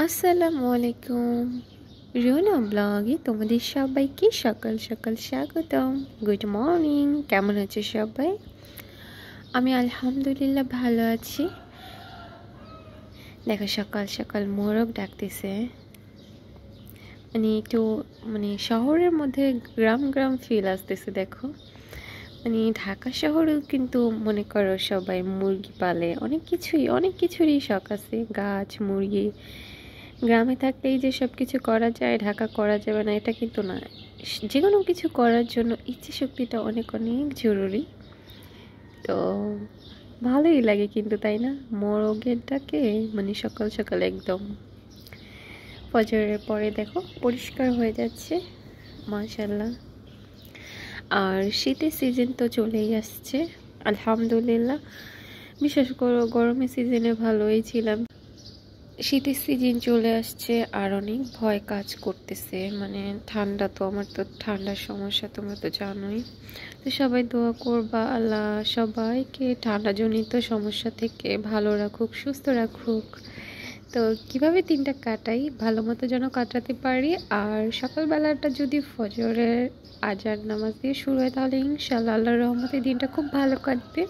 আসসালামু আলাইকুম রোনা ব্লগে তোমাদের সবাইকে সকাল সকাল স্বাগতম গুড মর্নিং কেমন আছে সবাই আমি আলহামদুলিল্লাহ ভালো আছি দেখো সকাল সকাল মোরগ ডাকতেছে মানে একটু মানে শহরের মধ্যে গ্রাম গ্রাম ফিল আসতেছে দেখো মানে ঢাকা শহরেও কিন্তু মনে করো সবাই মুরগি পালে অনেক কিছুই অনেক কিছুরই শখ আছে গাছ মুরগি গ্রামে থাকলেই যে সব কিছু করা যায় ঢাকা করা যাবে না এটা কিন্তু না যে কোনো কিছু করার জন্য ইচ্ছে শক্তিটা অনেক অনেক জরুরি তো ভালোই লাগে কিন্তু তাই না মোরগের ডাকে মানে সকাল সকাল একদম ফজরের পরে দেখো পরিষ্কার হয়ে যাচ্ছে মাশাল্লাহ আর শীতের সিজন তো চলেই আসছে আলহামদুলিল্লাহ বিশেষ করে গরমের সিজনে ভালোই ছিলাম শীতের সিজন চলে আসছে আর অনেক ভয় কাজ করতেছে মানে ঠান্ডা তো আমার তো ঠান্ডার সমস্যা তোমরা তো জানোই তো সবাই দোয়া করবা আল্লাহ সবাইকে ঠান্ডাজনিত সমস্যা থেকে ভালো রাখুক সুস্থ রাখুক তো কিভাবে দিনটা কাটাই ভালো মতো যেন কাটাতে পারি আর সকালবেলাটা যদি ফজরের আজার নামাজ দিয়ে শুরু হয় তাহলে ইনশাল্লাহ আল্লাহর রহমতে দিনটা খুব ভালো কাটবে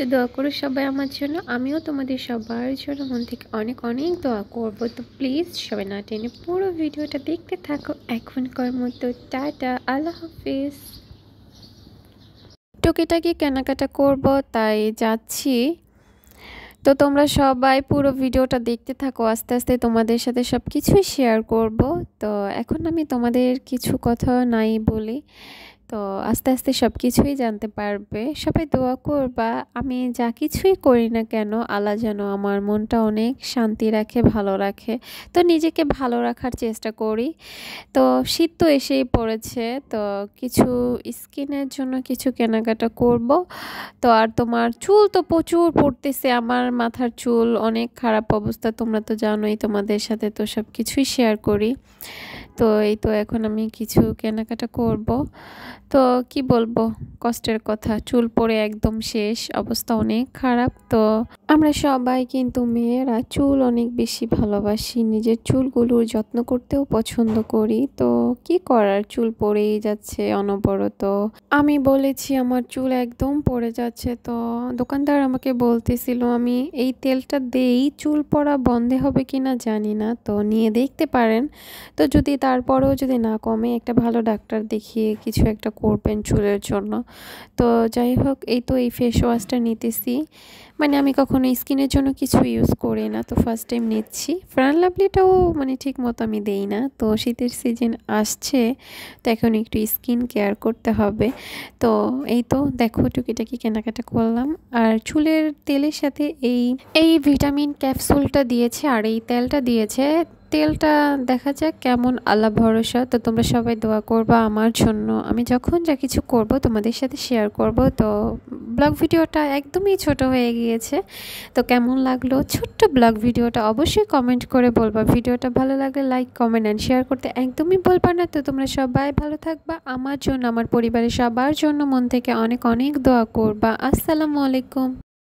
তো দোয়া করো সবাই আমার জন্য আমিও তোমাদের সবার জন্য মন থেকে অনেক অনেক দোয়া করবো তো প্লিজ সবাই না টেনে পুরো ভিডিওটা দেখতে থাকো এখনকার মতো টাটা আল্লাহ হাফিজ টুকিটাকি কেনাকাটা করব তাই যাচ্ছি তো তোমরা সবাই পুরো ভিডিওটা দেখতে থাকো আস্তে আস্তে তোমাদের সাথে সব কিছুই শেয়ার করব তো এখন আমি তোমাদের কিছু কথা নাই বলি তো আস্তে আস্তে সব কিছুই জানতে পারবে সবাই দোয়া করবা আমি যা কিছুই করি না কেন আল্লাহ যেন আমার মনটা অনেক শান্তি রাখে ভালো রাখে তো নিজেকে ভালো রাখার চেষ্টা করি তো শীত তো এসেই পড়েছে তো কিছু স্কিনের জন্য কিছু কেনাকাটা করব তো আর তোমার চুল তো প্রচুর পড়তেছে আমার মাথার চুল অনেক খারাপ অবস্থা তোমরা তো জানোই তোমাদের সাথে তো সব কিছুই শেয়ার করি তো এই তো এখন আমি কিছু কেনাকাটা করব তো কি বলবো কষ্টের কথা চুল পরে একদম শেষ অবস্থা অনেক খারাপ তো আমরা সবাই কিন্তু মেয়েরা চুল অনেক বেশি ভালোবাসি নিজের চুলগুলোর যত্ন করতেও পছন্দ করি তো কি করার চুল পরেই যাচ্ছে অনবরত আমি বলেছি আমার চুল একদম পড়ে যাচ্ছে তো দোকানদার আমাকে বলতেছিল আমি এই তেলটা দেই চুল পড়া বন্ধে হবে কি না জানি না তো নিয়ে দেখতে পারেন তো যদি তারপরেও যদি না কমে একটা ভালো ডাক্তার দেখিয়ে কিছু একটা করবেন চুলের জন্য তো যাই হোক এই তো এই ফেস ওয়াশটা নিতেছি মানে আমি কখনো স্কিনের জন্য কিছু ইউজ করি না তো ফার্স্ট টাইম নিচ্ছি ফ্রান লাভলিটাও মানে ঠিক মতো আমি দেই না তো শীতের সিজন আসছে তো এখন একটু স্কিন কেয়ার করতে হবে তো এই তো দেখো টুকিটাকি কেনাকাটা করলাম আর চুলের তেলের সাথে এই এই ভিটামিন ক্যাপসুলটা দিয়েছে আর এই তেলটা দিয়েছে তেলটা দেখা যাক কেমন আল্লাহ ভরসা তো তোমরা সবাই দোয়া করবা আমার জন্য আমি যখন যা কিছু করব তোমাদের সাথে শেয়ার করব তো ব্লগ ভিডিওটা একদমই ছোট হয়ে গিয়েছে তো কেমন লাগলো ছোট্ট ব্লগ ভিডিওটা অবশ্যই কমেন্ট করে বলবা ভিডিওটা ভালো লাগলে লাইক কমেন্ট অ্যান্ড শেয়ার করতে একদমই বলবা না তো তোমরা সবাই ভালো থাকবা আমার জন্য আমার পরিবারের সবার জন্য মন থেকে অনেক অনেক দোয়া করবা আসসালামু আলাইকুম